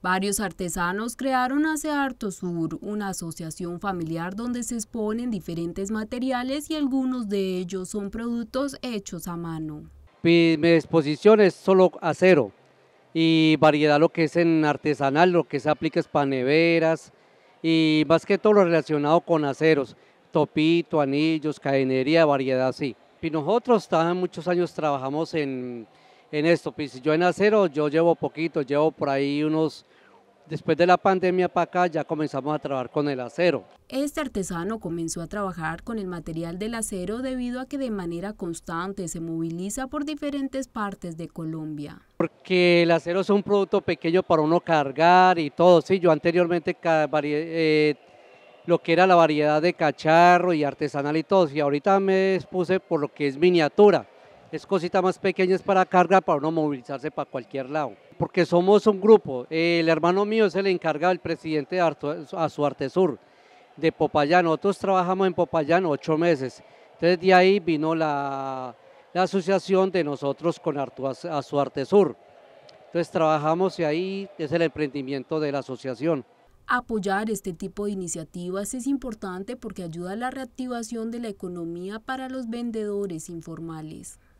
Varios artesanos crearon hace harto sur una asociación familiar donde se exponen diferentes materiales y algunos de ellos son productos hechos a mano. Mi, exposición es solo acero y variedad lo que es en artesanal, lo que se aplica es paneveras y más que todo lo relacionado con aceros, topito, anillos, cadenería, variedad así. Y nosotros muchos años trabajamos en en esto. Pues, yo en acero, yo llevo poquito, llevo por ahí unos después de la pandemia para acá ya comenzamos a trabajar con el acero. Este artesano comenzó a trabajar con el material del acero debido a que de manera constante se moviliza por diferentes partes de Colombia. Porque el acero es un producto pequeño para uno cargar y todo. Sí, yo anteriormente eh, lo que era la variedad de cacharro y artesanal y todo, y ahorita me expuse por lo que es miniatura es cosita más pequeña, es para carga, para uno movilizarse para cualquier lado. Porque somos un grupo. El hermano mío es el encargado, el presidente de Azuarte Sur, de Popayán. Nosotros trabajamos en Popayán ocho meses. Entonces de ahí vino la, la asociación de nosotros con Azuarte Sur. Entonces trabajamos y ahí es el emprendimiento de la asociación. Apoyar este tipo de iniciativas es importante porque ayuda a la reactivación de la economía para los vendedores informales.